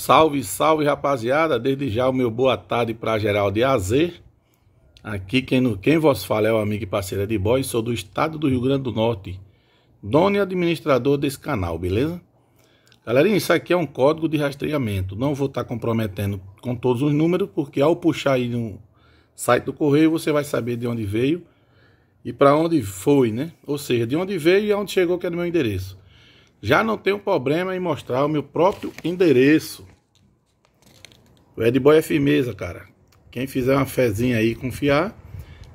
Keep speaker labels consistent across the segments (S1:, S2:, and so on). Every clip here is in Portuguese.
S1: Salve, salve rapaziada, desde já o meu boa tarde para geral de AZ. Aqui quem, quem vos fala é o amigo e parceiro de boy, sou do estado do Rio Grande do Norte, dono e administrador desse canal, beleza? Galerinha, isso aqui é um código de rastreamento, não vou estar tá comprometendo com todos os números, porque ao puxar aí no site do correio você vai saber de onde veio e para onde foi, né? Ou seja, de onde veio e aonde chegou que é no meu endereço. Já não tenho problema em mostrar o meu próprio endereço. O Edboy é firmeza, cara. Quem fizer uma fezinha aí confiar,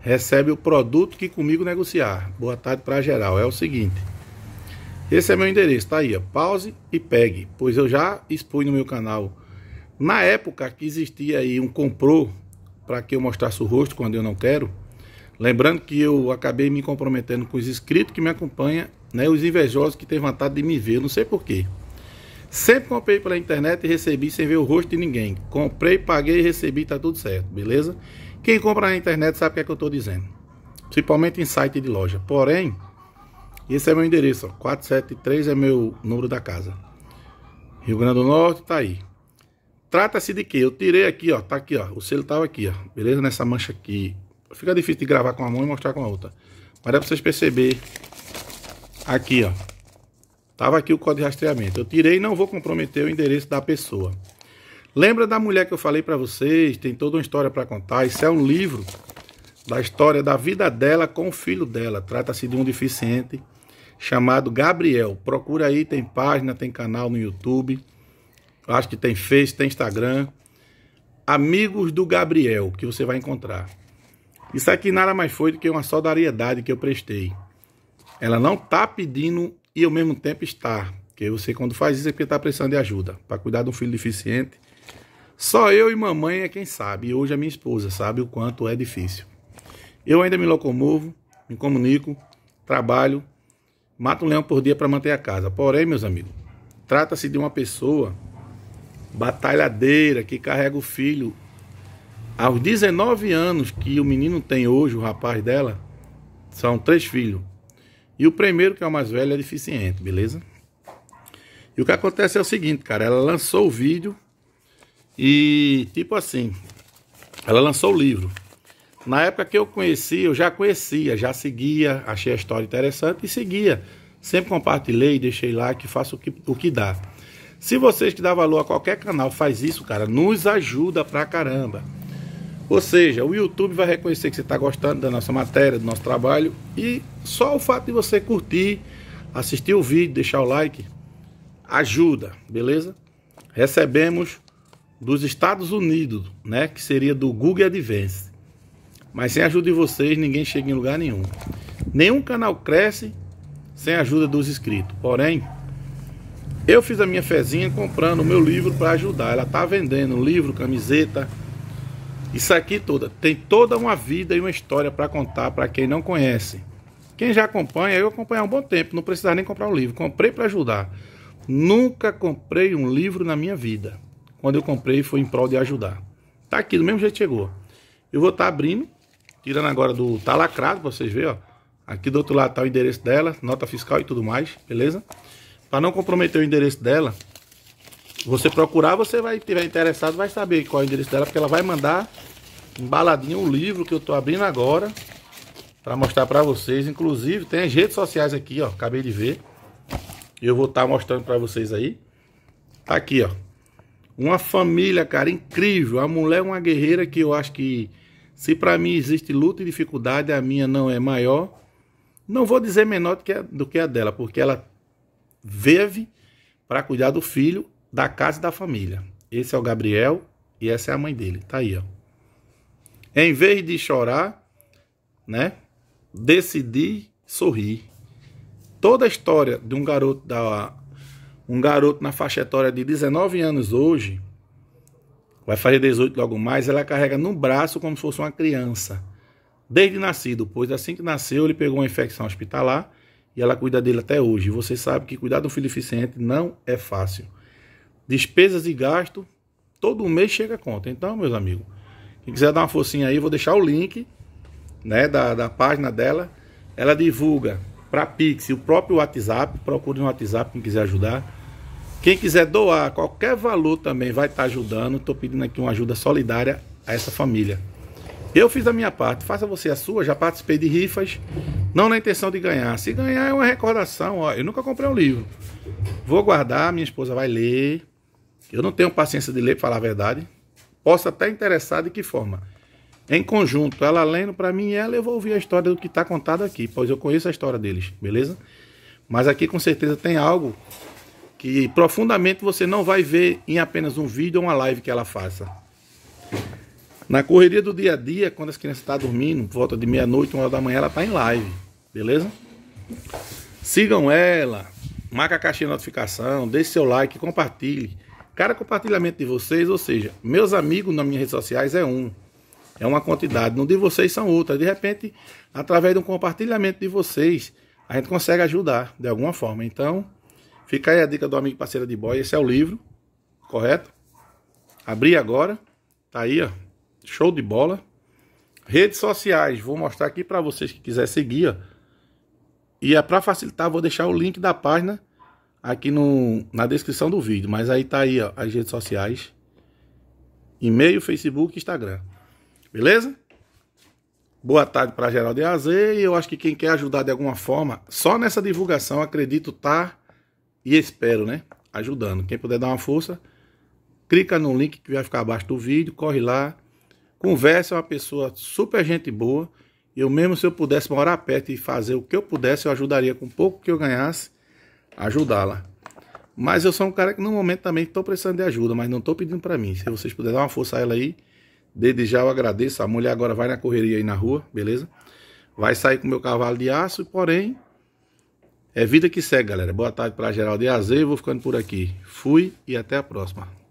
S1: recebe o produto que comigo negociar. Boa tarde para geral. É o seguinte. Esse é meu endereço, tá aí, ó. Pause e pegue, pois eu já expus no meu canal. Na época que existia aí um comprou para que eu mostrasse o rosto quando eu não quero, Lembrando que eu acabei me comprometendo com os inscritos que me acompanham, né, os invejosos que têm vontade de me ver, não sei porquê. Sempre comprei pela internet e recebi sem ver o rosto de ninguém. Comprei, paguei, e recebi, tá tudo certo, beleza? Quem compra na internet sabe o que, é que eu estou dizendo. Principalmente em site de loja. Porém, esse é meu endereço, ó, 473 é meu número da casa. Rio Grande do Norte, tá aí. Trata-se de quê? Eu tirei aqui, ó, tá aqui, ó, o selo tava aqui, ó, beleza? Nessa mancha aqui Fica difícil de gravar com a mão e mostrar com a outra. Mas é pra vocês perceberem. Aqui, ó. Tava aqui o código de rastreamento. Eu tirei e não vou comprometer o endereço da pessoa. Lembra da mulher que eu falei para vocês? Tem toda uma história para contar. Isso é um livro da história da vida dela com o filho dela. Trata-se de um deficiente chamado Gabriel. Procura aí, tem página, tem canal no YouTube. Acho que tem Face, tem Instagram. Amigos do Gabriel, que você vai encontrar. Isso aqui nada mais foi do que uma solidariedade que eu prestei. Ela não está pedindo e ao mesmo tempo está. Porque você quando faz isso é porque está precisando de ajuda. Para cuidar de um filho deficiente. Só eu e mamãe é quem sabe. E hoje a minha esposa sabe o quanto é difícil. Eu ainda me locomovo, me comunico, trabalho, mato um leão por dia para manter a casa. Porém, meus amigos, trata-se de uma pessoa batalhadeira que carrega o filho aos 19 anos que o menino tem hoje, o rapaz dela, são três filhos. E o primeiro, que é o mais velho, é deficiente, beleza? E o que acontece é o seguinte, cara, ela lançou o vídeo e tipo assim, ela lançou o livro. Na época que eu conheci, eu já conhecia, já seguia, achei a história interessante e seguia. Sempre compartilhei, deixei lá que faço o que, o que dá. Se vocês que dá valor a qualquer canal faz isso, cara, nos ajuda pra caramba. Ou seja, o YouTube vai reconhecer que você está gostando da nossa matéria, do nosso trabalho, e só o fato de você curtir, assistir o vídeo, deixar o like, ajuda, beleza? Recebemos dos Estados Unidos, né, que seria do Google Advance. Mas sem a ajuda de vocês, ninguém chega em lugar nenhum. Nenhum canal cresce sem a ajuda dos inscritos. Porém, eu fiz a minha fezinha comprando o meu livro para ajudar. Ela tá vendendo livro, camiseta, isso aqui toda tem toda uma vida e uma história para contar para quem não conhece. Quem já acompanha, eu acompanhei há um bom tempo, não precisava nem comprar o um livro. Comprei para ajudar. Nunca comprei um livro na minha vida. Quando eu comprei foi em prol de ajudar. Tá aqui do mesmo jeito chegou. Eu vou estar tá abrindo, tirando agora do tá lacrado para vocês verem, ó. Aqui do outro lado tá o endereço dela, nota fiscal e tudo mais, beleza? Para não comprometer o endereço dela, você procurar, você vai tiver interessado, vai saber qual é o endereço dela, porque ela vai mandar embaladinho o livro que eu tô abrindo agora para mostrar para vocês. Inclusive, tem as redes sociais aqui, ó, acabei de ver. Eu vou estar tá mostrando para vocês aí. Tá aqui, ó. Uma família, cara, incrível. A mulher é uma guerreira que eu acho que se para mim existe luta e dificuldade, a minha não é maior. Não vou dizer menor do que a, do que a dela, porque ela vive para cuidar do filho da casa e da família. Esse é o Gabriel e essa é a mãe dele. Tá aí, ó. Em vez de chorar, né? Decidi sorrir. Toda a história de um garoto da um garoto na faixa etária de 19 anos hoje, vai fazer 18 logo mais, ela carrega no braço como se fosse uma criança. Desde nascido, pois assim que nasceu, ele pegou uma infecção hospitalar e ela cuida dele até hoje. Você sabe que cuidar de um filho deficiente não é fácil despesas e gasto, todo mês chega a conta. Então, meus amigos, quem quiser dar uma forcinha aí, vou deixar o link né, da, da página dela. Ela divulga para Pix o próprio WhatsApp. Procure no WhatsApp quem quiser ajudar. Quem quiser doar qualquer valor também vai estar tá ajudando. Estou pedindo aqui uma ajuda solidária a essa família. Eu fiz a minha parte, faça você a sua. Já participei de rifas, não na intenção de ganhar. Se ganhar é uma recordação. Ó, eu nunca comprei um livro. Vou guardar, minha esposa vai ler. Eu não tenho paciência de ler, falar a verdade. Posso até interessar de que forma. Em conjunto, ela lendo para mim e ela, eu vou ouvir a história do que está contado aqui, pois eu conheço a história deles, beleza? Mas aqui com certeza tem algo que profundamente você não vai ver em apenas um vídeo ou uma live que ela faça. Na correria do dia a dia, quando as crianças estão tá dormindo, por volta de meia-noite, uma hora da manhã, ela está em live, beleza? Sigam ela, marca a caixinha de notificação, deixe seu like, compartilhe. Cada compartilhamento de vocês, ou seja, meus amigos nas minhas redes sociais é um. É uma quantidade. No de vocês são outros. De repente, através de um compartilhamento de vocês, a gente consegue ajudar de alguma forma. Então, fica aí a dica do amigo parceiro de boy. Esse é o livro, correto? Abri agora. Tá aí, ó. Show de bola. Redes sociais, vou mostrar aqui para vocês que quiser seguir, ó. E é para facilitar, vou deixar o link da página aqui no, na descrição do vídeo, mas aí tá aí, ó, as redes sociais. E-mail, Facebook, Instagram. Beleza? Boa tarde para geral de AZ. E eu acho que quem quer ajudar de alguma forma, só nessa divulgação, acredito, tá e espero, né? Ajudando. Quem puder dar uma força, clica no link que vai ficar abaixo do vídeo, corre lá, conversa, é uma pessoa super gente boa. Eu mesmo, se eu pudesse morar perto e fazer o que eu pudesse, eu ajudaria com pouco que eu ganhasse ajudá-la. Mas eu sou um cara que no momento também estou precisando de ajuda, mas não estou pedindo para mim. Se vocês puderem dar uma força a ela aí, desde já eu agradeço. A mulher agora vai na correria aí na rua, beleza? Vai sair com meu cavalo de aço, porém, é vida que segue, galera. Boa tarde para geral de Azeio, vou ficando por aqui. Fui e até a próxima.